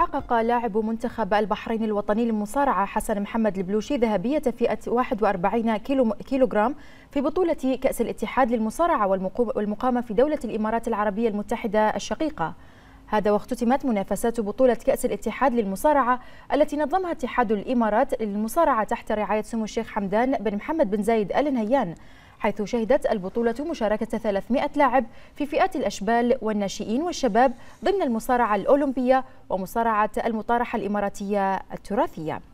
حقق لاعب منتخب البحرين الوطني للمصارعة حسن محمد البلوشي ذهبية فئة 41 كيلو كيلوغرام في بطولة كأس الاتحاد للمصارعة والمقامة في دولة الإمارات العربية المتحدة الشقيقة هذا واختتمت منافسات بطولة كأس الاتحاد للمصارعة التي نظمها اتحاد الإمارات للمصارعة تحت رعاية سمو الشيخ حمدان بن محمد بن زايد آل نهيان حيث شهدت البطولة مشاركة 300 لاعب في فئات الأشبال والناشئين والشباب ضمن المصارعة الأولمبية ومصارعة المطارحة الإماراتية التراثية